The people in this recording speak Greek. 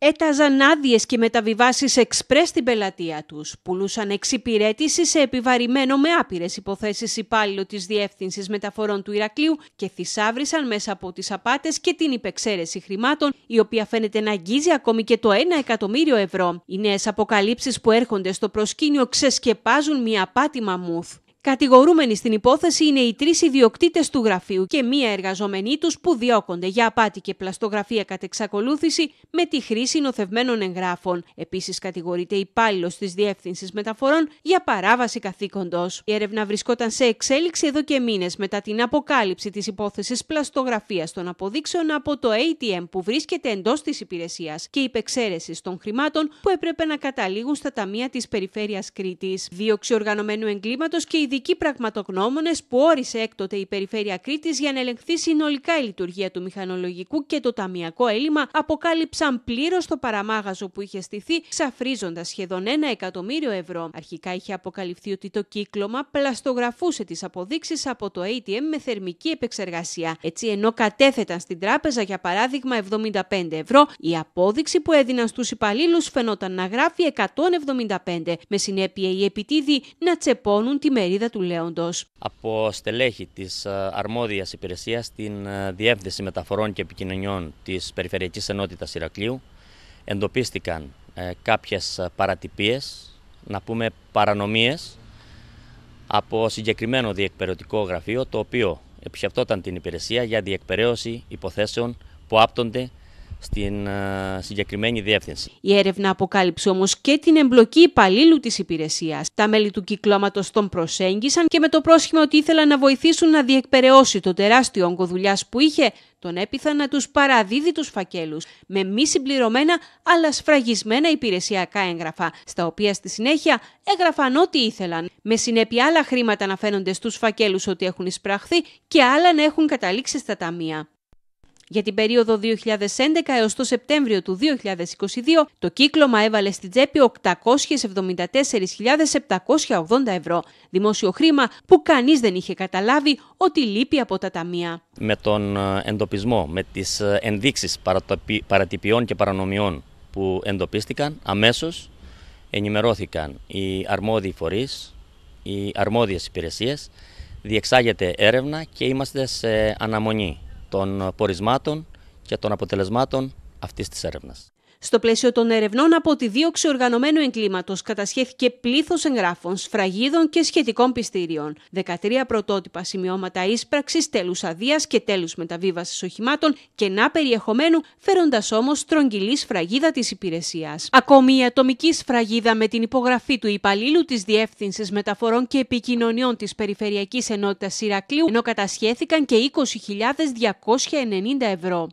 Έταζαν άδειες και μεταβιβάσεις εξπρές στην πελατεία τους. Πουλούσαν εξυπηρέτηση σε επιβαρημένο με άπειρες υποθέσεις υπάλληλο της Διεύθυνσης Μεταφορών του Ηρακλείου και θυσάβρισαν μέσα από τις απάτες και την υπεξαίρεση χρημάτων, η οποία φαίνεται να αγγίζει ακόμη και το 1 εκατομμύριο ευρώ. Οι νέες αποκαλύψεις που έρχονται στο προσκήνιο ξεσκεπάζουν μια απάτη μαμούθ. Κατηγορούμενοι στην υπόθεση είναι οι τρεις ιδιοκτήτες του γραφείου και μία εργαζομενή τους που διώκονται για απάτη και πλαστογραφία κατ' εξακολούθηση με τη χρήση νοθευμένων εγγράφων. Επίσης, κατηγορείται υπάλληλος της Διεύθυνσης Μεταφορών για παράβαση καθήκοντος. Η έρευνα βρισκόταν σε εξέλιξη εδώ και μήνες μετά την αποκάλυψη της υπόθεσης πλαστογραφίας των αποδείξεων από το ATM που βρίσκεται εντός της υπηρεσίας και υπεξαίρεσης των χρημάτων που έπρεπε να καταλήγουν στα ταμεία της Περιφέρειας Κρήτης. Δίωξη οργανωμένου εγκλήματος και ειδική ειδικοί πραγματογνώμονες που όρισε έκτοτε η Περιφέρεια Κρήτης για να ελεγχθεί συνολικά η λειτουργία του μηχανολογικού και το ταμιακό έλλειμμα, αποκάλυψαν πλήρως το παραμάγαζο που είχε στηθεί, ξαφρίζοντας σχεδόν ένα εκατομμύριο ευρώ. Αρχικά είχε αποκαλυφθεί ότι το κύκλωμα πλαστογραφούσε τις αποδείξεις από το ATM με θερμική επεξεργασία. Έτσι, ενώ κατέθεταν στην τράπεζα για παράδειγμα 75 ευρώ, η απόδειξη που έδιναν στους υπαλλήλους φαινόταν να γράφει 175, με συνέπεια οι επιτίδη να τσεπώνουν τη μερίδα του Από στελέχη της ε, αρμόδιας υπηρεσίας στην ε, Διεύθυνση Μεταφορών και Επικοινωνιών της Περιφερειακής Ενότητας Ηρακλείου εντοπίστηκαν ε, κάποιες παρατυπίες, να πούμε παρανομίες, από συγκεκριμένο διεκπαιρεωτικό γραφείο το οποίο επισκεφτόταν την υπηρεσία για διεκπαιρέωση υποθέσεων που άπτονται στην ε, συγκεκριμένη διεύθυνση. Η έρευνα αποκάλυψε όμως και την εμπλοκή υπαλλήλου της υπηρεσίας. Τα μέλη του κυκλώματος τον προσέγγισαν και με το πρόσχημα ότι ήθελαν να βοηθήσουν να διεκπαιρεώσει το τεράστιο όγκο δουλειάς που είχε, τον έπειθαν να τους παραδίδει τους φακέλους με μη συμπληρωμένα αλλά σφραγισμένα υπηρεσιακά έγγραφα, στα οποία στη συνέχεια έγραφαν ό,τι ήθελαν. Με συνέπεια άλλα χρήματα να φαίνονται στους φακέλους ότι έχουν εισπραχθεί και άλλα να έχουν καταλήξει στα ταμεία. Για την περίοδο 2011 έως το Σεπτέμβριο του 2022, το κύκλωμα έβαλε στην τσέπη 874.780 ευρώ, δημόσιο χρήμα που κανείς δεν είχε καταλάβει ότι λείπει από τα ταμεία. Με τον ε, εντοπισμό, με τις ε, ενδείξεις παρατυπιών και παρανομιών που εντοπίστηκαν, αμέσως ενημερώθηκαν οι αρμόδιοι φορείς, οι αρμόδιες υπηρεσίες, διεξάγεται έρευνα και είμαστε σε αναμονή των πορισμάτων και των αποτελεσμάτων αυτής της έρευνας. Στο πλαίσιο των ερευνών από τη δίωξη οργανωμένου εγκλήματος, κατασχέθηκε πλήθος εγγράφων, σφραγίδων και σχετικών πιστήριων. 13 πρωτότυπα σημειώματα ίσπραξης, τέλους αδείας και τέλους μεταβίβασης οχημάτων, κενά περιεχομένου, φέροντας όμως στρογγυλή σφραγίδα της υπηρεσίας. Ακόμη η ατομική σφραγίδα με την υπογραφή του υπαλλήλου της Διεύθυνσης Μεταφορών και Επικοινωνιών της Περιφερειακής Ενότητας Ηρακλείου, ενώ κατασχέθηκαν και 20.290 ευρώ.